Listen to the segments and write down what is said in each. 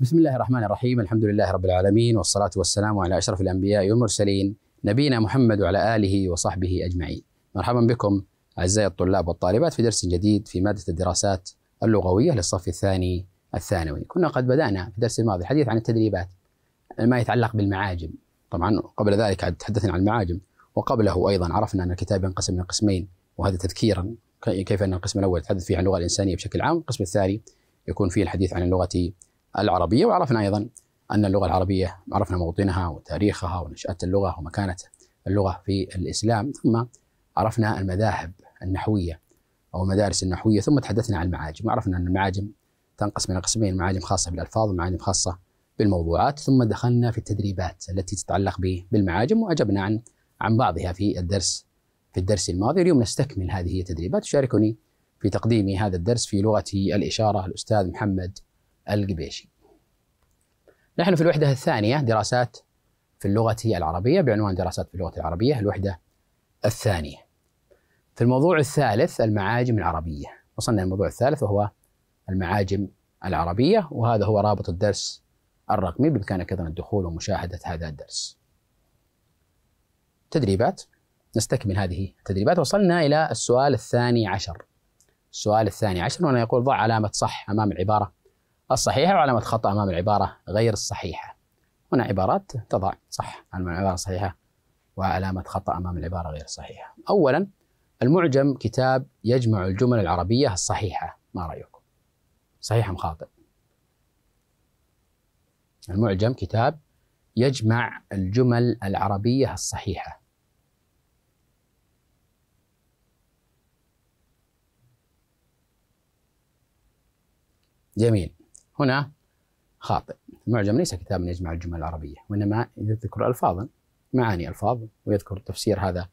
بسم الله الرحمن الرحيم الحمد لله رب العالمين والصلاة والسلام على أشرف الأنبياء والمرسلين نبينا محمد وعلى آله وصحبه أجمعين مرحبا بكم أعزائي الطلاب والطالبات في درس جديد في مادة الدراسات اللغوية للصف الثاني الثانوي كنا قد بدأنا في الدرس الماضي الحديث عن التدريبات ما يتعلق بالمعاجم طبعا قبل ذلك تحدثنا عن المعاجم وقبله أيضا عرفنا أن الكتاب ينقسم إلى قسمين وهذا تذكيرا كيف أن القسم الأول يتحدث فيه عن اللغة الإنسانية بشكل عام القسم الثاني يكون فيه الحديث عن اللغة العربية وعرفنا أيضا أن اللغة العربية عرفنا موطنها وتاريخها ونشأة اللغة ومكانة اللغة في الإسلام ثم عرفنا المذاهب النحوية أو المدارس النحوية ثم تحدثنا عن المعاجم وعرفنا أن المعاجم تنقسم إلى قسمين معاجم خاصة بالألفاظ ومعاجم خاصة بالموضوعات ثم دخلنا في التدريبات التي تتعلق بالمعاجم وأجبنا عن عن بعضها في الدرس في الدرس الماضي اليوم نستكمل هذه التدريبات شاركوني في تقديم هذا الدرس في لغة الإشارة الأستاذ محمد القبيشي نحن في الوحدة الثانية دراسات في اللغة العربية بعنوان دراسات في اللغة العربية الوحدة الثانية في الموضوع الثالث المعاجم العربية وصلنا للموضوع الثالث وهو المعاجم العربية وهذا هو رابط الدرس الرقمي بإمكانك أيضا الدخول ومشاهدة هذا الدرس تدريبات نستكمل هذه التدريبات وصلنا إلى السؤال الثاني عشر السؤال الثاني عشر وأنا يقول ضع علامة صح أمام العبارة الصحيحة وعلامة خطأ أمام العبارة غير الصحيحة هنا عبارات تضع صح علامة العبارة الصحيحة وعلامة خطأ أمام العبارة غير الصحيحة أولا المعجم كتاب يجمع الجمل العربية الصحيحة ما رأيكم صحيح أم خاطئ المعجم كتاب يجمع الجمل العربية الصحيحة جميل هنا خاطئ المعجم ليس كتابا يجمع الجمل العربية وإنما يذكر ألفاظا معاني ألفاظ ويذكر تفسير هذا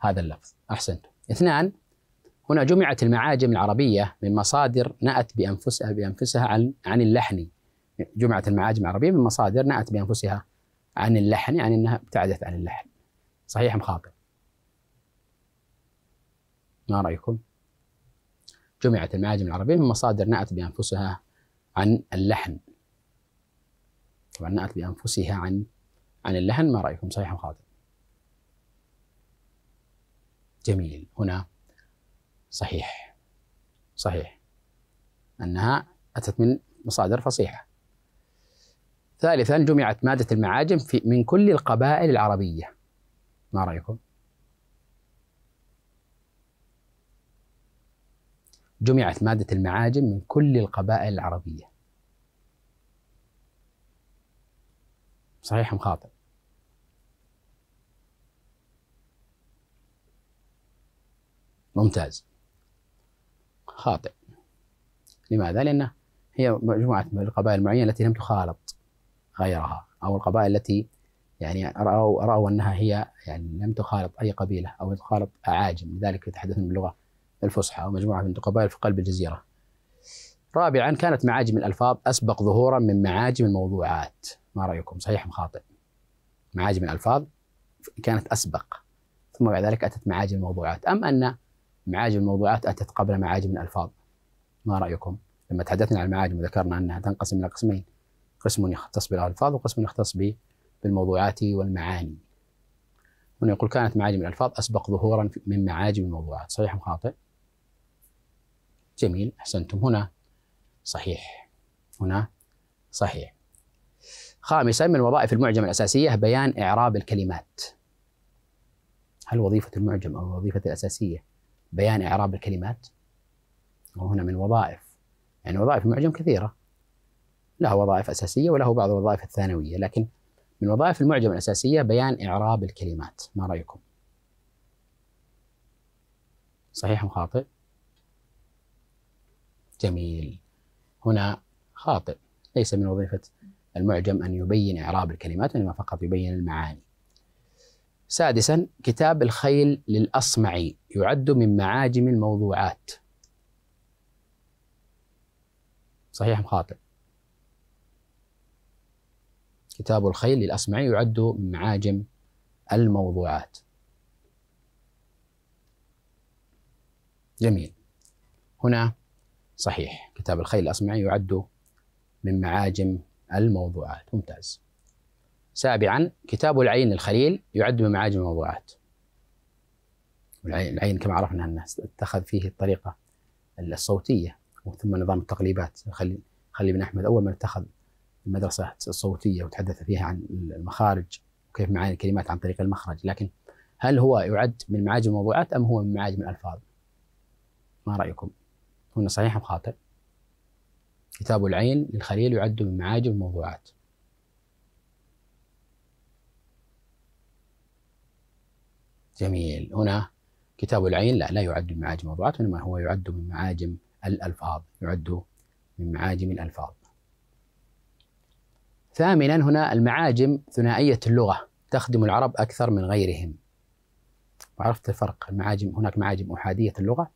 هذا اللفظ أحسنت اثنان هنا جمعت المعاجم العربية من مصادر نأت بأنفسها بأنفسها عن عن اللحن جمعت المعاجم العربية من مصادر نأت بأنفسها عن اللحن يعني أنها ابتعدت عن اللحن صحيح أم خاطئ؟ ما رأيكم؟ جمعت المعاجم العربية من مصادر نأت بأنفسها عن اللحن طبعا نأت بأنفسها عن عن اللحن ما رأيكم صحيح أم خاطئ جميل هنا صحيح صحيح أنها أتت من مصادر فصيحة ثالثا جمعت مادة المعاجم في من كل القبائل العربية ما رأيكم جمعت مادة المعاجم من كل القبائل العربية صحيح أم خاطئ ممتاز خاطئ لماذا؟ لأن هي مجموعة من القبائل المعينة التي لم تخالط غيرها أو القبائل التي يعني رأوا, رأوا أنها هي يعني لم تخالط أي قبيلة أو تخالط أعاجم لذلك يتحدثون باللغة الفصحى ومجموعة من القبائل في قلب الجزيرة رابعا كانت معاجم الألفاظ أسبق ظهورا من معاجم الموضوعات ما رأيكم صحيح أم خاطئ معاجم الألفاظ كانت أسبق ثم بعد ذلك أتت معاجم الموضوعات أم أن معاجم الموضوعات أتت قبل معاجم الألفاظ ما رأيكم لما تحدثنا عن المعاجم وذكرنا أنها تنقسم إلى قسمين قسم يختص بالألفاظ وقسم يختص بالموضوعات والمعاني هنا يقول كانت معاجم الألفاظ أسبق ظهورا من معاجم الموضوعات صحيح أم خاطئ؟ جميل أحسنتم هنا صحيح هنا صحيح خامسا من وظائف المعجم الأساسية بيان إعراب الكلمات هل وظيفة المعجم أو الوظيفة الأساسية بيان إعراب الكلمات؟ وهنا من وظائف يعني وظائف المعجم كثيرة له وظائف أساسية وله بعض الوظائف الثانوية لكن من وظائف المعجم الأساسية بيان إعراب الكلمات ما رأيكم؟ صحيح أم خاطئ؟ جميل هنا خاطئ ليس من وظيفة المعجم أن يبين إعراب الكلمات وإنما فقط يبين المعاني سادسا كتاب الخيل للأصمعي يعد من معاجم الموضوعات صحيح خاطئ كتاب الخيل للأصمعي يعد من معاجم الموضوعات جميل هنا صحيح كتاب الخيل الأصمعي يعد من معاجم الموضوعات ممتاز سابعا كتاب العين الخليل يعد من معاجم الموضوعات العين كما عرفنا أنه اتخذ فيه الطريقة الصوتية ثم نظام التقليبات خلي, خلي بن أحمد أول من اتخذ المدرسة الصوتية وتحدث فيها عن المخارج وكيف معاني الكلمات عن طريق المخرج لكن هل هو يعد من معاجم الموضوعات أم هو من معاجم الألفاظ ما رأيكم؟ هنا صحيح أم خاطئ؟ كتاب العين للخليل يعد من معاجم الموضوعات جميل هنا كتاب العين لا لا يعد من معاجم الموضوعات وإنما هو يعد من معاجم الألفاظ يعد من معاجم الألفاظ ثامنا هنا المعاجم ثنائية اللغة تخدم العرب أكثر من غيرهم وعرفت الفرق المعاجم هناك معاجم أحادية اللغة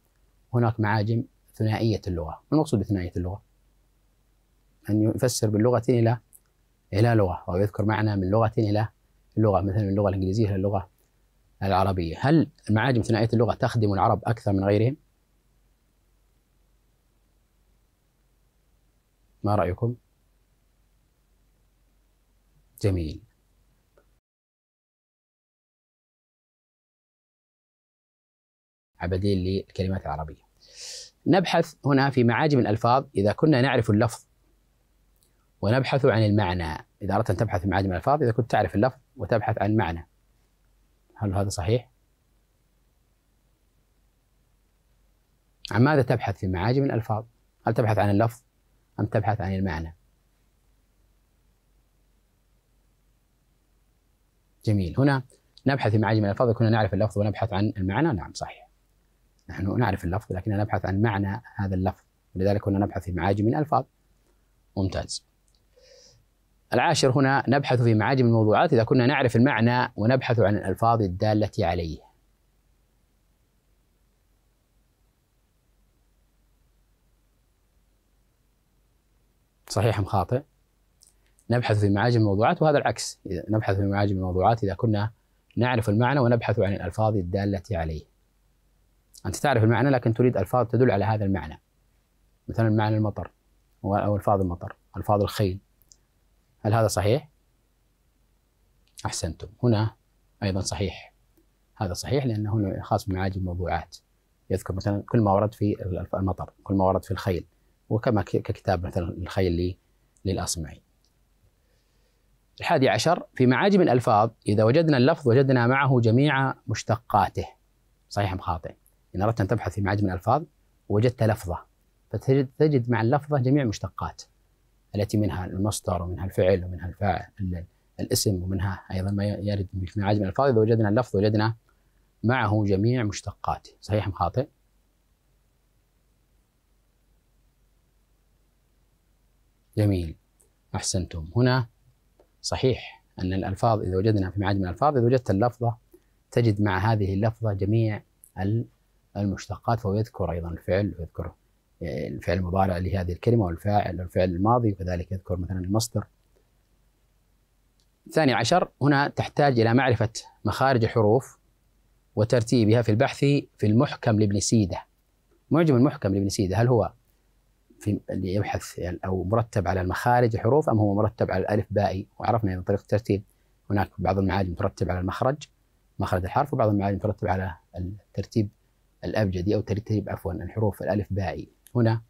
هناك معاجم ثنائية اللغة ما المقصود بثنائية اللغة؟ أن يفسر باللغة إلى إلى لغة أو يذكر معنى من لغة إلى لغة مثلا من اللغة الإنجليزية إلى اللغة العربية هل المعاجم ثنائية اللغة تخدم العرب أكثر من غيرهم؟ ما رأيكم؟ جميل عبدين للكلمات العربية نبحث هنا في معاجم الألفاظ إذا كنا نعرف اللفظ ونبحث عن المعنى إذا أردت أن تبحث في معاجم الألفاظ إذا كنت تعرف اللفظ وتبحث عن معنى هل هذا صحيح؟ عن ماذا تبحث في معاجم الألفاظ؟ هل تبحث عن اللفظ أم تبحث عن المعنى؟ جميل هنا نبحث في معاجم الألفاظ كنا نعرف اللفظ ونبحث عن المعنى نعم صحيح نحن نعرف اللفظ لكننا نبحث عن معنى هذا اللفظ ولذلك كنا نبحث في معاجم الألفاظ ممتاز العاشر هنا نبحث في معاجم الموضوعات إذا كنا نعرف المعنى ونبحث عن الألفاظ الدالة عليه صحيح أم خاطئ؟ نبحث في معاجم الموضوعات وهذا العكس نبحث في معاجم الموضوعات إذا كنا نعرف المعنى ونبحث عن الألفاظ الدالة عليه أنت تعرف المعنى لكن تريد ألفاظ تدل على هذا المعنى مثلا معنى المطر أو ألفاظ المطر ألفاظ الخيل هل هذا صحيح؟ أحسنتم هنا أيضا صحيح هذا صحيح لأنه هنا خاص بمعاجم الموضوعات يذكر مثلا كل ما ورد في المطر كل ما ورد في الخيل وكما ككتاب مثلا الخيل للأصمعي الحادي عشر في معاجم الألفاظ إذا وجدنا اللفظ وجدنا معه جميع مشتقاته صحيح أم خاطئ؟ إن أردت أن تبحث في معجم الألفاظ وجدت لفظة فتجد تجد مع اللفظة جميع مشتقات التي منها المصدر ومنها الفعل ومنها الفاعل الاسم ومنها أيضا ما يرد في معجم الألفاظ إذا وجدنا اللفظ وجدنا معه جميع مشتقاته صحيح أم خاطئ؟ جميل أحسنتم هنا صحيح أن الألفاظ إذا وجدنا في معجم الألفاظ إذا وجدت اللفظة تجد مع هذه اللفظة جميع المشتقات فهو يذكر أيضا الفعل ويذكر آه، الفعل المضارع لهذه الكلمة والفاعل والفعل الماضي وكذلك يذكر مثلا المصدر الثاني عشر هنا تحتاج إلى معرفة مخارج الحروف وترتيبها في البحث في المحكم لابن سيدة معجم المحكم لابن سيدة هل هو في اللي يبحث أو مرتب على المخارج الحروف أم هو مرتب على الألف بائي وعرفنا من طريق الترتيب هناك بعض المعاجم ترتب على المخرج مخرج الحرف وبعض المعاجم ترتب على الترتيب الأبجدي أو ترتيب عفوا الحروف الألف باعي هنا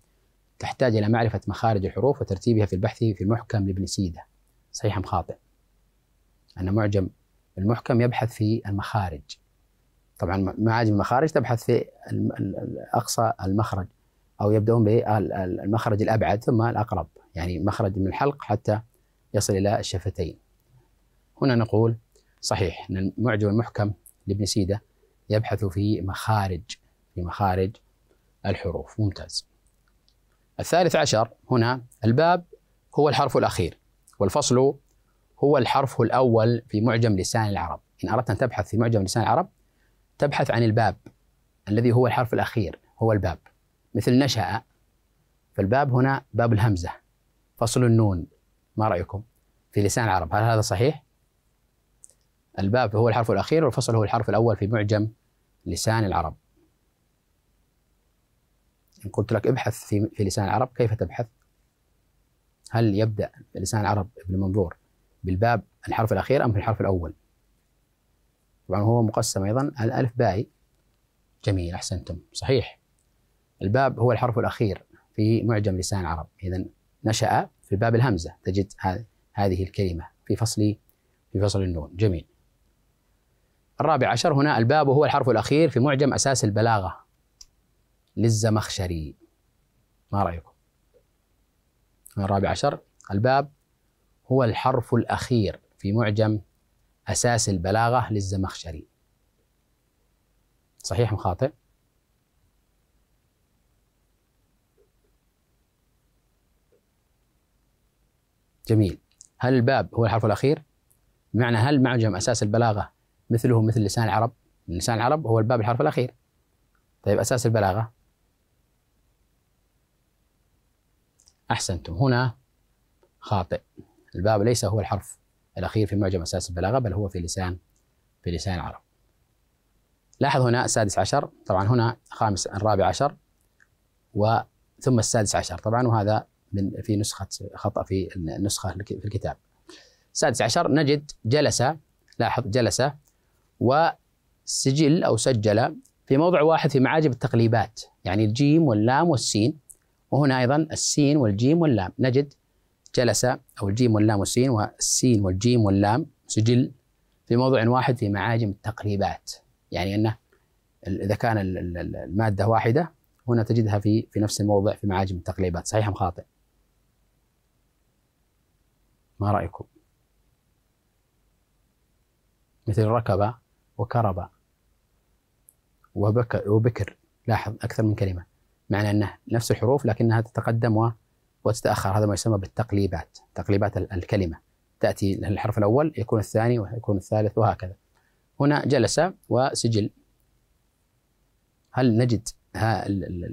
تحتاج إلى معرفة مخارج الحروف وترتيبها في البحث في المحكم لابن سيدة صحيح أم خاطئ؟ أن معجم المحكم يبحث في المخارج طبعا معاجم المخارج تبحث في أقصى المخرج أو يبدأون بالمخرج الأبعد ثم الأقرب يعني مخرج من الحلق حتى يصل إلى الشفتين هنا نقول صحيح أن المعجم المحكم لابن سيدة يبحث في مخارج في مخارج الحروف ممتاز الثالث عشر هنا الباب هو الحرف الأخير والفصل هو الحرف الأول في معجم لسان العرب إن أردت أن تبحث في معجم لسان العرب تبحث عن الباب الذي هو الحرف الأخير هو الباب مثل نشأ فالباب هنا باب الهمزة فصل النون ما رأيكم في لسان العرب هل هذا صحيح؟ الباب هو الحرف الأخير والفصل هو الحرف الأول في معجم لسان العرب إن قلت لك ابحث في, في لسان العرب كيف تبحث؟ هل يبدأ لسان العرب ابن منظور بالباب الحرف الأخير أم في الحرف الأول؟ طبعا هو مقسم أيضا الألف باي جميل أحسنتم صحيح الباب هو الحرف الأخير في معجم لسان العرب إذا نشأ في باب الهمزة تجد هذه الكلمة في فصل في فصل النون جميل الرابع عشر هنا الباب هو الحرف الأخير في معجم أساس البلاغة للزمخشري ما رأيكم؟ الرابع عشر الباب هو الحرف الأخير في معجم أساس البلاغة للزمخشري صحيح مخاطئ؟ جميل هل الباب هو الحرف الأخير؟ بمعنى هل معجم أساس البلاغة مثله مثل لسان العرب؟ لسان العرب هو الباب الحرف الأخير طيب أساس البلاغة أحسنتم هنا خاطئ الباب ليس هو الحرف الأخير في معجم أساس البلاغة بل هو في لسان في لسان العرب لاحظ هنا السادس عشر طبعا هنا خامس الرابع عشر وثم السادس عشر طبعا وهذا من في نسخة خطأ في النسخة في الكتاب السادس عشر نجد جلس لاحظ جلس وسجل أو سجل في موضع واحد في معاجم التقليبات يعني الجيم واللام والسين وهنا أيضا السين والجيم واللام نجد جلس أو الجيم واللام والسين والسين والجيم واللام سجل في موضوع واحد في معاجم التقريبات يعني أنه إذا كان المادة واحدة هنا تجدها في في نفس الموضع في معاجم التقريبات صحيح أم خاطئ؟ ما رأيكم؟ مثل ركب وكرب وبكر وبكر لاحظ أكثر من كلمة معنى أنه نفس الحروف لكنها تتقدم وتتأخر هذا ما يسمى بالتقليبات تقليبات الكلمة تأتي الحرف الأول يكون الثاني ويكون الثالث وهكذا هنا جلس وسجل هل نجد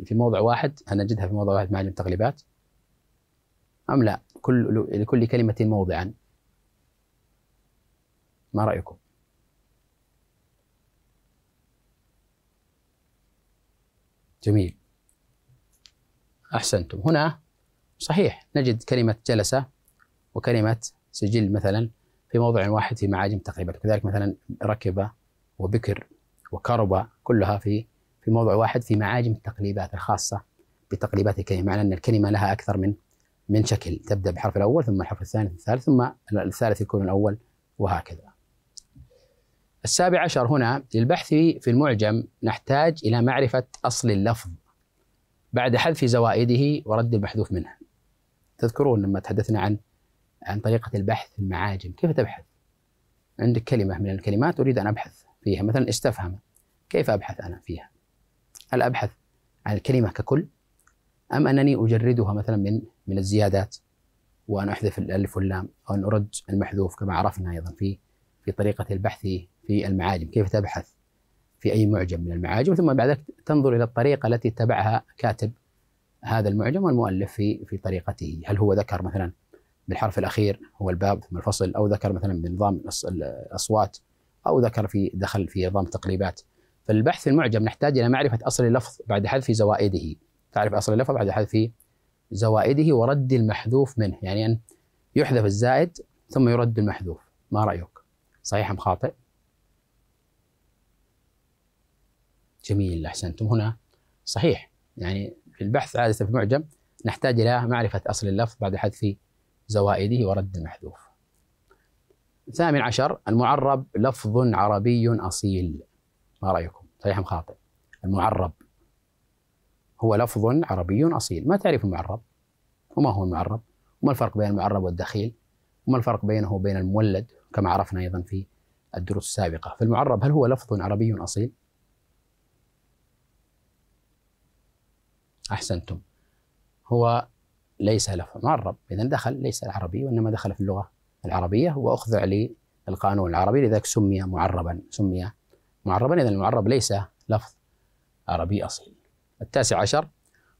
في موضع واحد هل نجدها في موضع واحد مع تقليبات أم لا كل لكل كلمة موضعا ما رأيكم جميل أحسنتم هنا صحيح نجد كلمة جلسة وكلمة سجل مثلا في موضع واحد في معاجم تقريبا كذلك مثلا ركب وبكر وكرب كلها في في موضع واحد في معاجم التقليبات الخاصة بتقليبات الكلمة يعني معنى أن الكلمة لها أكثر من من شكل تبدأ بالحرف الأول ثم الحرف الثاني ثم الثالث ثم الثالث يكون الأول وهكذا السابع عشر هنا للبحث في المعجم نحتاج إلى معرفة أصل اللفظ بعد حذف زوائده ورد المحذوف منها تذكرون لما تحدثنا عن عن طريقة البحث في المعاجم كيف تبحث عندك كلمة من الكلمات أريد أن أبحث فيها مثلا استفهم كيف أبحث أنا فيها هل أبحث عن الكلمة ككل أم أنني أجردها مثلا من من الزيادات وأن أحذف الألف واللام أو أن أرد المحذوف كما عرفنا أيضا في في طريقة البحث في المعاجم كيف تبحث في أي معجم من المعاجم ثم بعد ذلك تنظر إلى الطريقة التي اتبعها كاتب هذا المعجم والمؤلف في في طريقته هل هو ذكر مثلا بالحرف الأخير هو الباب ثم الفصل أو ذكر مثلا بنظام الأصوات أو ذكر في دخل في نظام تقليبات فالبحث في المعجم نحتاج إلى معرفة أصل اللفظ بعد حذف زوائده تعرف أصل اللفظ بعد حذف زوائده ورد المحذوف منه يعني أن يحذف الزائد ثم يرد المحذوف ما رأيك صحيح أم خاطئ؟ جميل احسنتم هنا صحيح يعني في البحث عاده في المعجم نحتاج الى معرفه اصل اللفظ بعد حذف زوائده ورد المحذوف. ثامن عشر المعرب لفظ عربي اصيل. ما رايكم؟ صحيح ام خاطئ؟ المعرب هو لفظ عربي اصيل، ما تعريف المعرب؟ وما هو المعرب؟ وما الفرق بين المعرب والدخيل؟ وما الفرق بينه وبين المولد كما عرفنا ايضا في الدروس السابقه، فالمعرب هل هو لفظ عربي اصيل؟ أحسنتم هو ليس له معرب إذا دخل ليس العربي وإنما دخل في اللغة العربية وأخضع للقانون العربي لذلك سمي معربا سمي معربا إذا المعرب ليس لفظ عربي أصيل التاسع عشر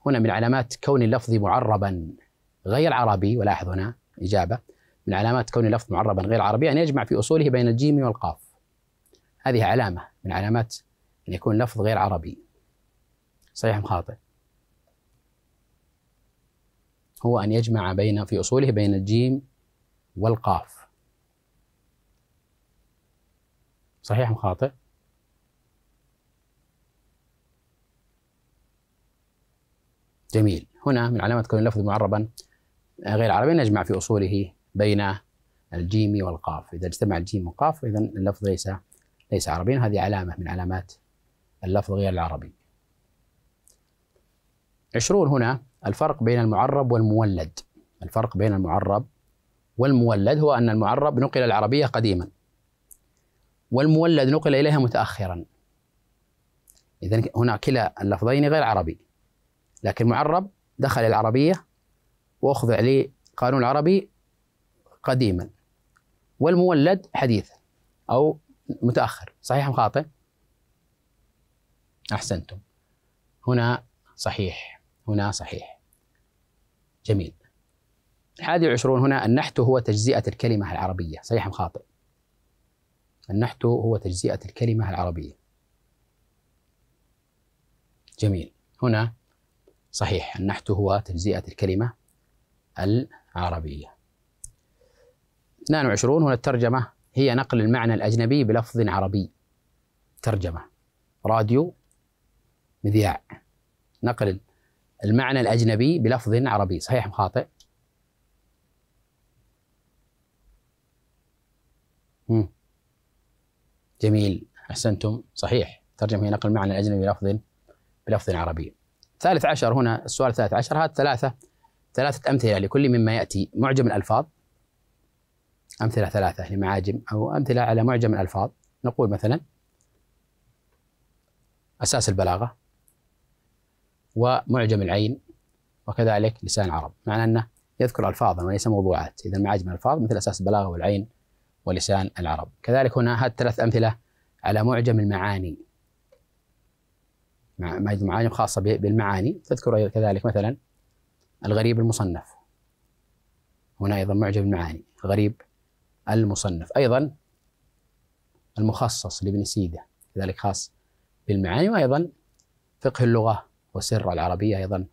هنا من علامات كون اللفظ معربا غير عربي ولاحظ هنا إجابة من علامات كون اللفظ معربا غير عربي أن يجمع في أصوله بين الجيم والقاف هذه علامة من علامات أن يكون لفظ غير عربي صحيح خاطئ هو أن يجمع بين في أصوله بين الجيم والقاف صحيح خاطئ؟ جميل هنا من علامة كون اللفظ معربا غير عربي نجمع في أصوله بين الجيم والقاف إذا اجتمع الجيم والقاف إذا اللفظ ليس ليس عربيا هذه علامة من علامات اللفظ غير العربي 20 هنا الفرق بين المعرب والمولد الفرق بين المعرب والمولد هو أن المعرب نقل العربية قديما والمولد نقل إليها متأخرا إذا هنا كلا اللفظين غير عربي لكن معرب دخل العربية وأخضع لقانون عربي قديما والمولد حديث أو متأخر صحيح أم خاطئ؟ أحسنتم هنا صحيح هنا صحيح جميل الحادي والعشرون هنا النحت هو تجزئة الكلمة العربية صحيح أم خاطئ النحت هو تجزئة الكلمة العربية جميل هنا صحيح النحت هو تجزئة الكلمة العربية 22 هنا الترجمة هي نقل المعنى الأجنبي بلفظ عربي ترجمة راديو مذياع نقل المعنى الأجنبي بلفظ عربي صحيح خاطئ جميل أحسنتم صحيح ترجم هي نقل معنى الأجنبي بلفظ بلفظ عربي ثالث عشر هنا السؤال الثالث عشر هات ثلاثة ثلاثة أمثلة لكل مما يأتي معجم الألفاظ أمثلة ثلاثة لمعاجم أو أمثلة على معجم الألفاظ نقول مثلا أساس البلاغة ومعجم العين وكذلك لسان العرب معنى أنه يذكر ألفاظا وليس موضوعات إذا معاجم الألفاظ مثل أساس البلاغة والعين ولسان العرب كذلك هنا هات ثلاث أمثلة على معجم المعاني معاجم خاصة بالمعاني تذكر كذلك مثلا الغريب المصنف هنا أيضا معجم المعاني الغريب المصنف أيضا المخصص لابن سيدة كذلك خاص بالمعاني وأيضا فقه اللغة وسر العربية أيضا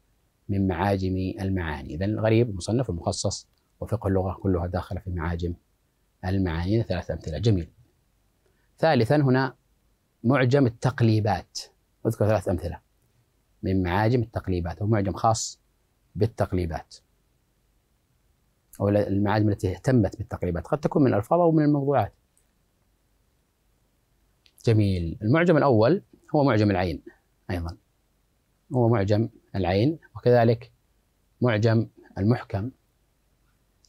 من معاجم المعاني إذا الغريب المصنف المخصص وفقه اللغة كلها داخلة في معاجم المعاني ثلاث أمثلة جميل ثالثا هنا معجم التقليبات أذكر ثلاث أمثلة من معاجم التقليبات هو معجم خاص بالتقليبات أو المعاجم التي اهتمت بالتقليبات قد تكون من الألفاظ أو من الموضوعات جميل المعجم الأول هو معجم العين أيضا هو معجم العين وكذلك معجم المحكم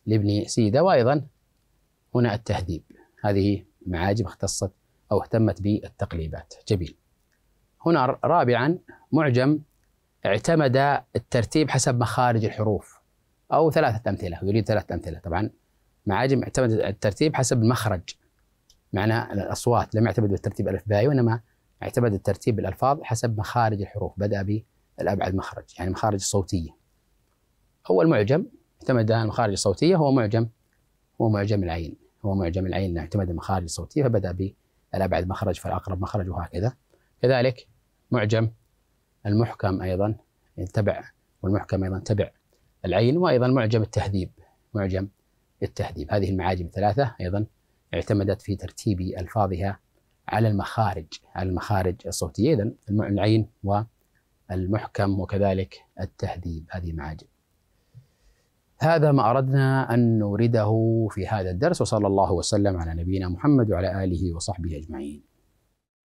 لابن سيدة وأيضا هنا التهذيب هذه معاجم اختصت أو اهتمت بالتقليبات جميل هنا رابعا معجم اعتمد الترتيب حسب مخارج الحروف أو ثلاثة أمثلة يريد ثلاثة أمثلة طبعا معاجم اعتمد الترتيب حسب المخرج معنى الأصوات لم يعتمد بالترتيب باي وإنما اعتمد الترتيب بالألفاظ حسب مخارج الحروف بدأ بالأبعد مخرج يعني المخارج الصوتية أول معجم اعتمد المخارج الصوتية هو معجم هو معجم العين هو معجم العين اعتمد المخارج الصوتية فبدأ بالأبعد مخرج فالأقرب مخرج وهكذا كذلك معجم المحكم أيضا تبع والمحكم أيضا تبع العين وأيضا معجم التهذيب معجم التهذيب هذه المعاجم الثلاثة أيضا اعتمدت في ترتيب ألفاظها على المخارج على المخارج الصوتيه اذا العين والمحكم وكذلك التهذيب هذه معاجم. هذا ما اردنا ان نورده في هذا الدرس وصلى الله وسلم على نبينا محمد وعلى اله وصحبه اجمعين.